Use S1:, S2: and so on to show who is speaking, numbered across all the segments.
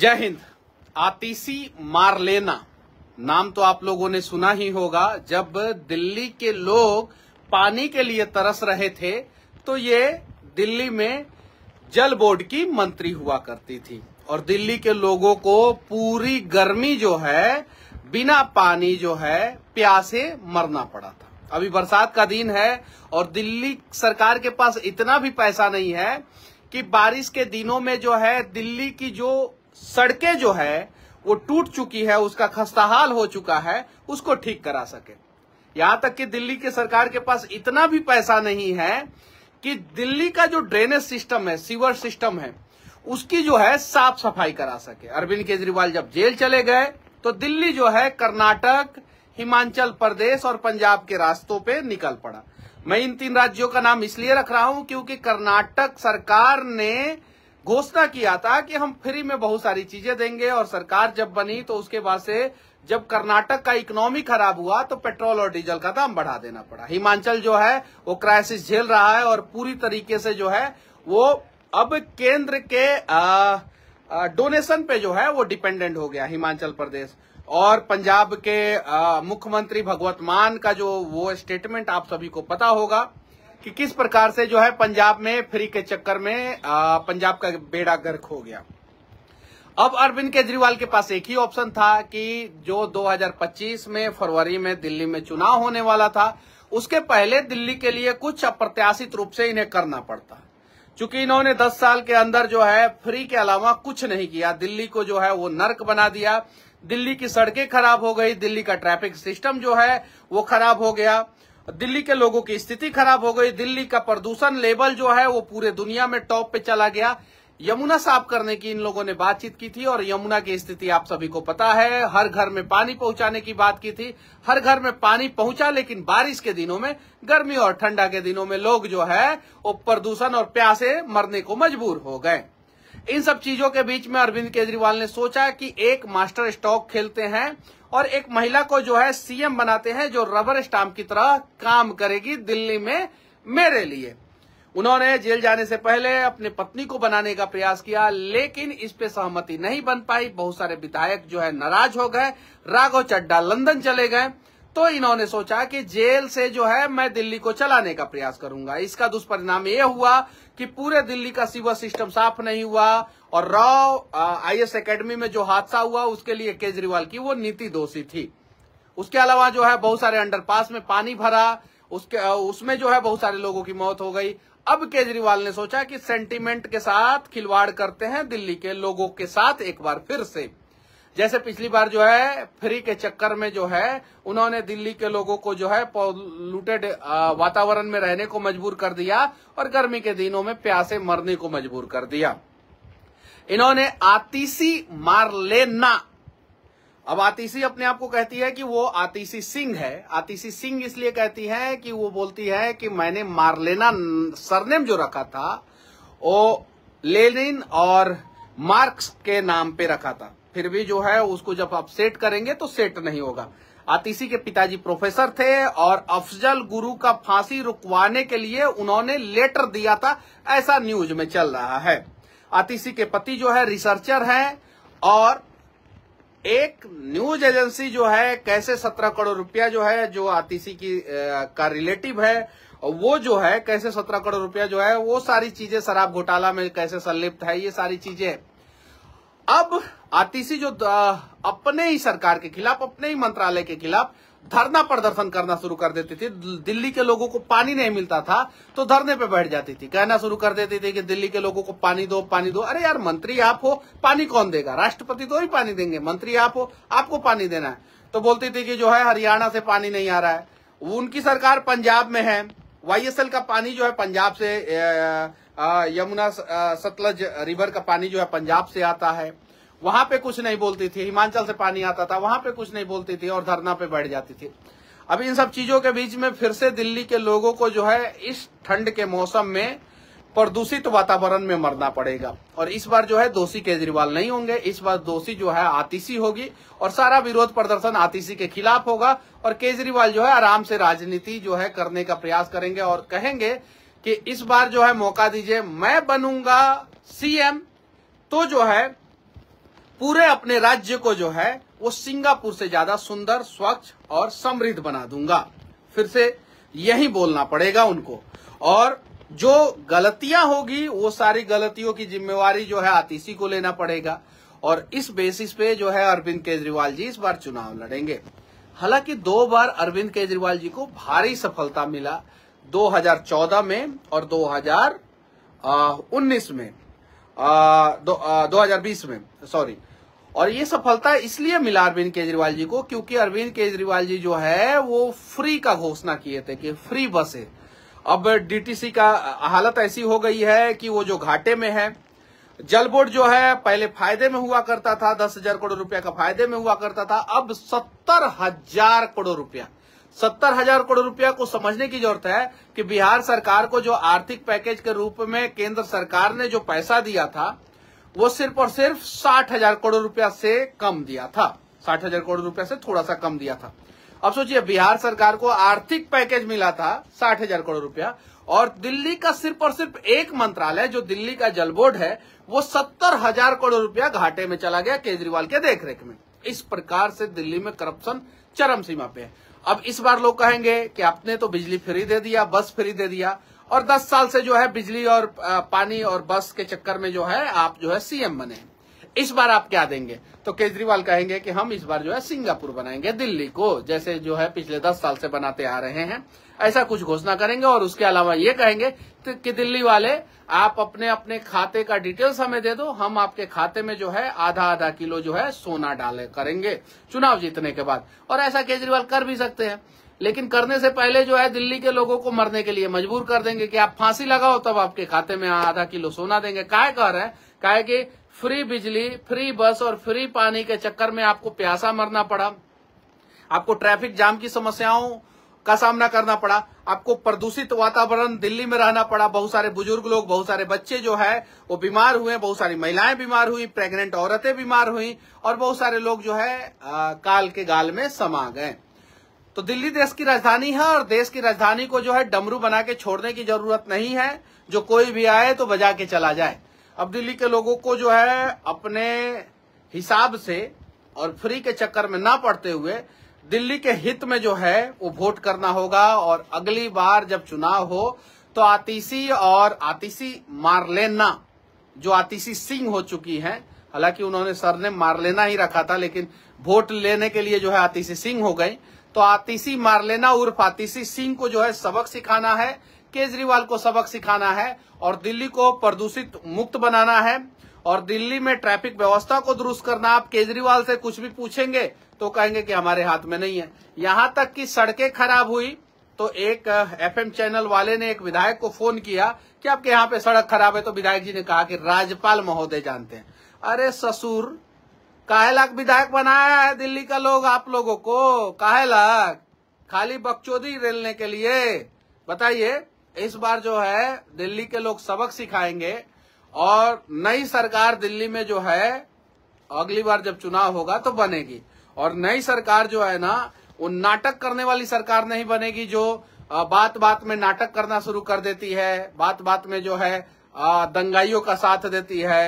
S1: जय हिंद आतिशी लेना नाम तो आप लोगों ने सुना ही होगा जब दिल्ली के लोग पानी के लिए तरस रहे थे तो ये दिल्ली में जल बोर्ड की मंत्री हुआ करती थी और दिल्ली के लोगों को पूरी गर्मी जो है बिना पानी जो है प्यासे मरना पड़ा था अभी बरसात का दिन है और दिल्ली सरकार के पास इतना भी पैसा नहीं है कि बारिश के दिनों में जो है दिल्ली की जो सड़कें जो है वो टूट चुकी है उसका खस्ताहाल हो चुका है उसको ठीक करा सके यहां तक कि दिल्ली के सरकार के पास इतना भी पैसा नहीं है कि दिल्ली का जो ड्रेनेज सिस्टम है सीवर सिस्टम है उसकी जो है साफ सफाई करा सके अरविंद केजरीवाल जब जेल चले गए तो दिल्ली जो है कर्नाटक हिमाचल प्रदेश और पंजाब के रास्तों पे निकल पड़ा मैं इन तीन राज्यों का नाम इसलिए रख रहा हूं क्योंकि कर्नाटक सरकार ने घोषणा किया था कि हम फ्री में बहुत सारी चीजें देंगे और सरकार जब बनी तो उसके बाद से जब कर्नाटक का इकोनॉमी खराब हुआ तो पेट्रोल और डीजल का दाम बढ़ा देना पड़ा हिमाचल जो है वो क्राइसिस झेल रहा है और पूरी तरीके से जो है वो अब केंद्र के डोनेशन पे जो है वो डिपेंडेंट हो गया हिमाचल प्रदेश और पंजाब के मुख्यमंत्री भगवत मान का जो वो स्टेटमेंट आप सभी को पता होगा कि किस प्रकार से जो है पंजाब में फ्री के चक्कर में पंजाब का बेड़ा गर्क हो गया अब अरविंद केजरीवाल के पास एक ही ऑप्शन था कि जो 2025 में फरवरी में दिल्ली में चुनाव होने वाला था उसके पहले दिल्ली के लिए कुछ अप्रत्याशित रूप से इन्हें करना पड़ता चूंकि इन्होंने 10 साल के अंदर जो है फ्री के अलावा कुछ नहीं किया दिल्ली को जो है वो नर्क बना दिया दिल्ली की सड़कें खराब हो गई दिल्ली का ट्रैफिक सिस्टम जो है वो खराब हो गया दिल्ली के लोगों की स्थिति खराब हो गई दिल्ली का प्रदूषण लेवल जो है वो पूरे दुनिया में टॉप पे चला गया यमुना साफ करने की इन लोगों ने बातचीत की थी और यमुना की स्थिति आप सभी को पता है हर घर में पानी पहुंचाने की बात की थी हर घर में पानी पहुंचा लेकिन बारिश के दिनों में गर्मी और ठंडा के दिनों में लोग जो है वो प्रदूषण और प्यासे मरने को मजबूर हो गए इन सब चीजों के बीच में अरविंद केजरीवाल ने सोचा कि एक मास्टर स्टॉक खेलते हैं और एक महिला को जो है सीएम बनाते हैं जो रबर स्टाम्प की तरह काम करेगी दिल्ली में मेरे लिए उन्होंने जेल जाने से पहले अपने पत्नी को बनाने का प्रयास किया लेकिन इस पे सहमति नहीं बन पाई बहुत सारे विधायक जो है नाराज हो गए राघव चड्डा लंदन चले गए तो इन्होंने सोचा कि जेल से जो है मैं दिल्ली को चलाने का प्रयास करूंगा इसका दुष्परिणाम यह हुआ कि पूरे दिल्ली का सीवर सिस्टम साफ नहीं हुआ और राव एस एकेडमी में जो हादसा हुआ उसके लिए केजरीवाल की वो नीति दोषी थी उसके अलावा जो है बहुत सारे अंडरपास में पानी भरा उसके उसमें जो है बहुत सारे लोगों की मौत हो गई अब केजरीवाल ने सोचा कि सेंटीमेंट के साथ खिलवाड़ करते हैं दिल्ली के लोगों के साथ एक बार फिर से जैसे पिछली बार जो है फ्री के चक्कर में जो है उन्होंने दिल्ली के लोगों को जो है पोलूटेड वातावरण में रहने को मजबूर कर दिया और गर्मी के दिनों में प्यासे मरने को मजबूर कर दिया इन्होंने आतिशी मारलेना अब आतिशी अपने आप को कहती है कि वो आतिशी सिंह है आतिशी सिंह इसलिए कहती है कि वो बोलती है कि मैंने मारलेना सरनेम जो रखा था वो लेनिन और मार्क्स के नाम पे रखा था फिर भी जो है उसको जब आप सेट करेंगे तो सेट नहीं होगा आतिशी के पिताजी प्रोफेसर थे और अफजल गुरु का फांसी रुकवाने के लिए उन्होंने लेटर दिया था ऐसा न्यूज में चल रहा है आतिशी के पति जो है रिसर्चर हैं और एक न्यूज एजेंसी जो है कैसे सत्रह करोड़ रुपया जो है जो आतिशी की आ, का रिलेटिव है वो जो है कैसे सत्रह करोड़ रुपया जो है वो सारी चीजें शराब घोटाला में कैसे संलिप्त है ये सारी चीजें अब आतिशी जो अपने ही सरकार के खिलाफ अपने ही मंत्रालय के खिलाफ धरना प्रदर्शन करना शुरू कर देती थी दिल्ली के लोगों को पानी नहीं मिलता था तो धरने पे बैठ जाती थी कहना शुरू कर देती थी कि दिल्ली के लोगों को पानी दो पानी दो अरे यार मंत्री आप हो पानी कौन देगा राष्ट्रपति तो ही पानी देंगे मंत्री आप हो आपको पानी देना है तो बोलती थी कि जो है हरियाणा से पानी नहीं आ रहा है उनकी सरकार पंजाब में है वाईएसएल का पानी जो है पंजाब से यमुना सतलज रिवर का पानी जो है पंजाब से आता है वहां पे कुछ नहीं बोलती थी हिमाचल से पानी आता था वहां पे कुछ नहीं बोलती थी और धरना पे बैठ जाती थी अब इन सब चीजों के बीच में फिर से दिल्ली के लोगों को जो है इस ठंड के मौसम में प्रदूषित वातावरण में मरना पड़ेगा और इस बार जो है दोषी केजरीवाल नहीं होंगे इस बार दोषी जो है आतिशी होगी और सारा विरोध प्रदर्शन आतिशी के खिलाफ होगा और केजरीवाल जो है आराम से राजनीति जो है करने का प्रयास करेंगे और कहेंगे कि इस बार जो है मौका दीजिए मैं बनूंगा सीएम तो जो है पूरे अपने राज्य को जो है वो सिंगापुर से ज्यादा सुंदर स्वच्छ और समृद्ध बना दूंगा फिर से यही बोलना पड़ेगा उनको और जो गलतियां होगी वो सारी गलतियों की जिम्मेवारी जो है आतिशी को लेना पड़ेगा और इस बेसिस पे जो है अरविंद केजरीवाल जी इस बार चुनाव लड़ेंगे हालांकि दो बार अरविंद केजरीवाल जी को भारी सफलता मिला 2014 में और 2019 में आ, दो, हजार में सॉरी और ये सफलता इसलिए मिला अरविंद केजरीवाल जी को क्योंकि अरविंद केजरीवाल जी जो है वो फ्री का घोषणा किए थे कि फ्री बसे अब डीटीसी का हालत ऐसी हो गई है कि वो जो घाटे में है जल बोर्ड जो है पहले फायदे में हुआ करता था दस हजार करोड़ रुपया का फायदे में हुआ करता था अब सत्तर हजार करोड़ रुपया सत्तर हजार करोड़ रुपया को समझने की जरूरत है कि बिहार सरकार को जो आर्थिक पैकेज के रूप में केंद्र सरकार ने जो पैसा दिया था वो सिर्फ और सिर्फ साठ हजार करोड़ रुपया से कम दिया था साठ हजार करोड़ रुपया से थोड़ा सा कम दिया था अब सोचिए बिहार सरकार को आर्थिक पैकेज मिला था साठ हजार करोड़ रुपया और दिल्ली का सिर्फ और सिर्फ एक मंत्रालय जो दिल्ली का जल बोर्ड है वो सत्तर हजार करोड़ रुपया घाटे में चला गया केजरीवाल के देखरेख में इस प्रकार से दिल्ली में करप्शन चरम सीमा पे है अब इस बार लोग कहेंगे कि आपने तो बिजली फ्री दे दिया बस फ्री दे दिया और 10 साल से जो है बिजली और पानी और बस के चक्कर में जो है आप जो है सीएम बने इस बार आप क्या देंगे तो केजरीवाल कहेंगे कि हम इस बार जो है सिंगापुर बनाएंगे दिल्ली को जैसे जो है पिछले दस साल से बनाते आ रहे हैं ऐसा कुछ घोषणा करेंगे और उसके अलावा ये कहेंगे कि दिल्ली वाले आप अपने अपने खाते का डिटेल्स हमें दे दो हम आपके खाते में जो है आधा आधा किलो जो है सोना डाले करेंगे चुनाव जीतने के बाद और ऐसा केजरीवाल कर भी सकते हैं लेकिन करने से पहले जो है दिल्ली के लोगों को मरने के लिए मजबूर कर देंगे कि आप फांसी लगाओ तब आपके खाते में आधा किलो सोना देंगे काय कह रहे हैं काय की फ्री बिजली फ्री बस और फ्री पानी के चक्कर में आपको प्यासा मरना पड़ा आपको ट्रैफिक जाम की समस्याओं का सामना करना पड़ा आपको प्रदूषित वातावरण दिल्ली में रहना पड़ा बहुत सारे बुजुर्ग लोग बहुत सारे बच्चे जो है वो बीमार हुए बहुत सारी महिलाएं बीमार हुई प्रेग्नेंट औरतें बीमार हुई और बहुत सारे लोग जो है आ, काल के गाल में समा गए तो दिल्ली देश की राजधानी है और देश की राजधानी को जो है डमरू बना के छोड़ने की जरूरत नहीं है जो कोई भी आए तो बजा के चला जाए अब दिल्ली के लोगों को जो है अपने हिसाब से और फ्री के चक्कर में ना पड़ते हुए दिल्ली के हित में जो है वो वोट करना होगा और अगली बार जब चुनाव हो तो आतिशी और आतिशी मारलेना जो आतिशी सिंह हो चुकी हैं हालांकि उन्होंने सर ने मारलेना ही रखा था लेकिन वोट लेने के लिए जो है आतिशी सिंह हो गई तो आतिशी मार लेना उर्फ आतिशी सिंह को जो है सबक सिखाना है केजरीवाल को सबक सिखाना है और दिल्ली को प्रदूषित मुक्त बनाना है और दिल्ली में ट्रैफिक व्यवस्था को दुरुस्त करना आप केजरीवाल से कुछ भी पूछेंगे तो कहेंगे कि हमारे हाथ में नहीं है यहां तक कि सड़कें खराब हुई तो एक एफएम चैनल वाले ने एक विधायक को फोन किया कि आपके यहाँ पे सड़क खराब है तो विधायक जी ने कहा कि राज्यपाल महोदय जानते हैं अरे ससुर काहे लाख विधायक बनाया है दिल्ली का लोग आप लोगों को काहे लाख खाली बकचोदी रेलने के लिए बताइए इस बार जो है दिल्ली के लोग सबक सिखाएंगे और नई सरकार दिल्ली में जो है अगली बार जब चुनाव होगा तो बनेगी और नई सरकार जो है ना वो नाटक करने वाली सरकार नहीं बनेगी जो बात बात में नाटक करना शुरू कर देती है बात बात में जो है दंगाइयों का साथ देती है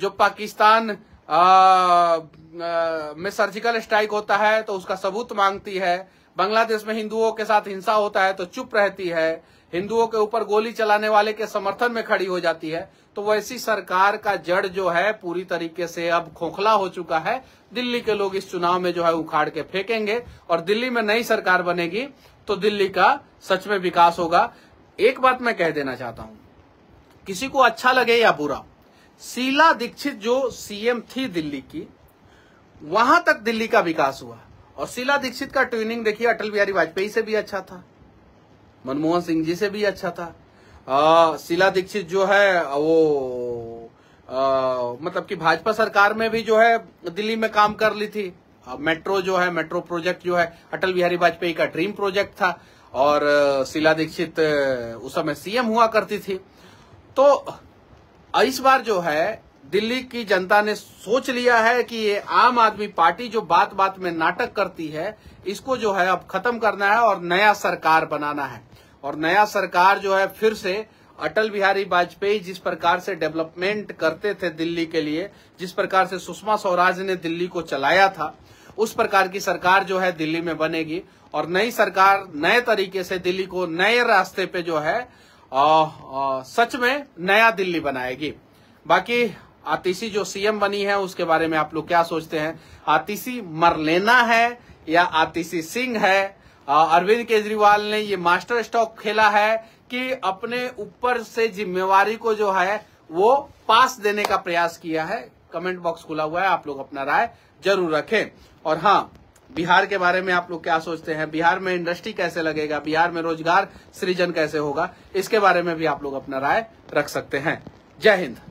S1: जो पाकिस्तान में सर्जिकल स्ट्राइक होता है तो उसका सबूत मांगती है बांग्लादेश में हिंदुओं के साथ हिंसा होता है तो चुप रहती है हिंदुओं के ऊपर गोली चलाने वाले के समर्थन में खड़ी हो जाती है तो वैसी सरकार का जड़ जो है पूरी तरीके से अब खोखला हो चुका है दिल्ली के लोग इस चुनाव में जो है उखाड़ के फेंकेंगे और दिल्ली में नई सरकार बनेगी तो दिल्ली का सच में विकास होगा एक बात मैं कह देना चाहता हूं किसी को अच्छा लगे या बुरा शीला दीक्षित जो सीएम थी दिल्ली की वहां तक दिल्ली का विकास हुआ और शीला दीक्षित का ट्यूनिंग देखिए अटल बिहारी वाजपेयी से भी अच्छा था मनमोहन सिंह जी से भी अच्छा था शीला दीक्षित जो है वो आ, मतलब कि भाजपा सरकार में भी जो है दिल्ली में काम कर ली थी आ, मेट्रो जो है मेट्रो प्रोजेक्ट जो है अटल बिहारी वाजपेयी का ड्रीम प्रोजेक्ट था और शीला दीक्षित उस समय सीएम हुआ करती थी तो इस बार जो है दिल्ली की जनता ने सोच लिया है कि ये आम आदमी पार्टी जो बात बात में नाटक करती है इसको जो है अब खत्म करना है और नया सरकार बनाना है और नया सरकार जो है फिर से अटल बिहारी वाजपेयी जिस प्रकार से डेवलपमेंट करते थे दिल्ली के लिए जिस प्रकार से सुषमा स्वराज ने दिल्ली को चलाया था उस प्रकार की सरकार जो है दिल्ली में बनेगी और नई सरकार नए तरीके से दिल्ली को नए रास्ते पे जो है आ, आ, सच में नया दिल्ली बनाएगी बाकी आतिशी जो सीएम बनी है उसके बारे में आप लोग क्या सोचते हैं आतिशी मरलेना है या आतिशी सिंह है अरविंद केजरीवाल ने ये मास्टर स्टॉक खेला है कि अपने ऊपर से जिम्मेवारी को जो है वो पास देने का प्रयास किया है कमेंट बॉक्स खुला हुआ है आप लोग अपना राय जरूर रखें और हाँ बिहार के बारे में आप लोग क्या सोचते हैं बिहार में इंडस्ट्री कैसे लगेगा बिहार में रोजगार सृजन कैसे होगा इसके बारे में भी आप लोग अपना राय रख सकते हैं जय हिंद